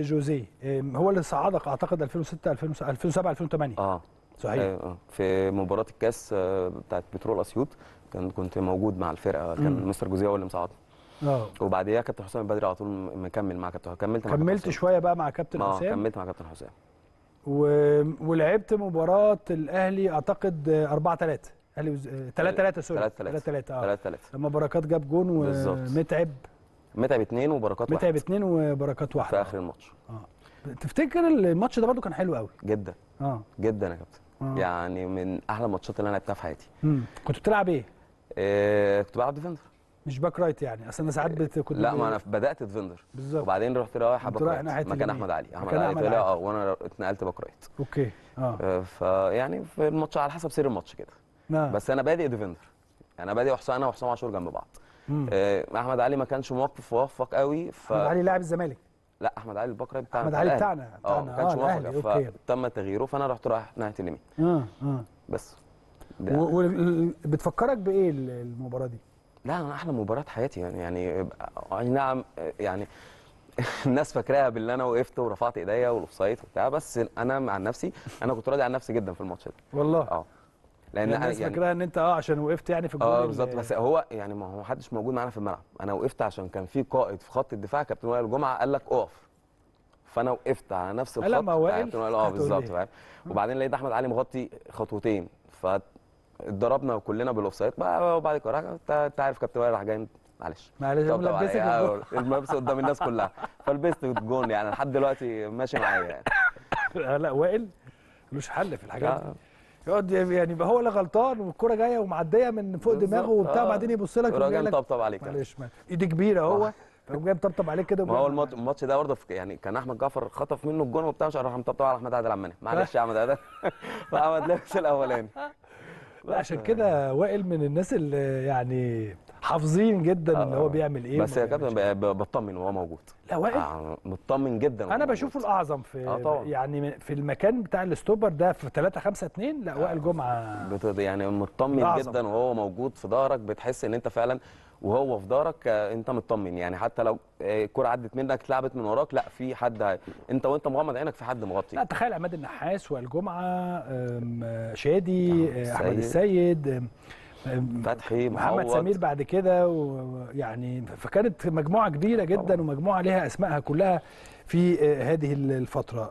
جوزيه إيه، هو اللي صعدك اعتقد 2006 2007 2008 اه صحيح آه،, آه في مباراه الكاس آه، بتاعت بترول اسيوط كان كنت موجود مع الفرقه كان مستر جوزيه هو اللي مصعدني اه وبعديها كابتن حسام بدري على طول مكمل مع كابتن كملت مع كملت شويه بقى مع كابتن آه، حسام اه كملت مع كابتن حسام و... ولعبت مباراه الاهلي اعتقد 4 3 الاهلي 3 3 سوري 3 3 3 3 3 لما بركات جاب جون ومتعب متعب اتنين وبركات واحد متعب اتنين وبركات واحد في اخر الماتش اه تفتكر الماتش ده برده كان حلو قوي جدا اه جدا يا كابتن آه. يعني من احلى الماتشات اللي انا لعبتها في حياتي مم. كنت بتلعب ايه؟ آه كنت بلعب ديفندر مش باك رايت يعني اصل انا ساعات بت... كنت لا ما انا بدات ديفندر بالظبط وبعدين رحت رايح باك رايت مكان احمد علي احمد علي طلع اه وانا اتنقلت باك رايت اوكي اه, آه فيعني في الماتش على حسب سير الماتش كده آه. بس انا بادئ ديفندر يعني انا بادئ وحسام انا وحسام عاشور جنب بعض آه، احمد علي ما كانش موفق قوي ف... احمد علي لاعب الزمالك لا احمد علي البكري بتاع احمد علي بتاعنا اه ما كانش آه، موفق فتم تغييره فانا رحت رايح ناحيه اليمين اه اه بس بتفكرك بايه المباراه دي؟ لا انا احلى مباراه حياتي يعني يعني اي نعم يعني الناس فاكراها باللي انا وقفت ورفعت ايديا والاوفسايد وبتاع بس انا عن نفسي انا كنت راضي عن نفسي جدا في الماتش ده والله اه لان يعني الناس يعني ان انت اه عشان وقفت يعني في الجول اه بالظبط يعني. بس هو يعني ما هو حدش موجود معانا في الملعب انا وقفت عشان كان في قائد في خط الدفاع كابتن وائل جمعه قال لك اقف فانا وقفت على نفس الخط لما وائل اه بالظبط فاهم وبعدين لقيت احمد علي مغطي خطوتين فاتضربنا كلنا بالاوفسايد وبعد كده انت عارف كابتن وائل راح جاي معلش معلش ملبسك آه، الملبس قدام الناس كلها فلبست جون يعني لحد دلوقتي ماشي معايا يعني لا وائل ملوش حل في الحاجات دي يقعد يعني يبقى هو اللي غلطان والكوره جايه ومعديه من فوق دماغه وبتاع آه. بعدين يبص لك الراجل طبطب عليك معلش ايدي كبيره آه. هو فقام جاي مطبطب عليك كده ما هو الماتش ده برضه يعني كان احمد جعفر خطف منه الجون وبتاع مش راح مطبطب على احمد عادل عمنا معلش يا احمد عادل فاحمد لابس الاولاني عشان كده وائل من الناس اللي يعني حافظين جدا آه ان هو آه. بيعمل ايه بس يا كابتن بطمن وهو موجود لا واقف آه مطمن جدا انا بشوفه الاعظم في آه طبعا. يعني في المكان بتاع الاستوبر ده في 3 5 2 لا وائل آه. جمعه يعني مطمن جدا وهو موجود في ظهرك بتحس ان انت فعلا وهو في دارك آه، انت مطمن يعني حتى لو الكره عدت منك اتلعبت من وراك لا في حد انت وانت مغمض عينك في حد مغطي لا تخيل عماد النحاس والجمعه شادي احمد السيد فتحي محمد سمير بعد كده ويعني فكانت مجموعه كبيره جدا ومجموعه لها اسمائها كلها في آه، هذه الفتره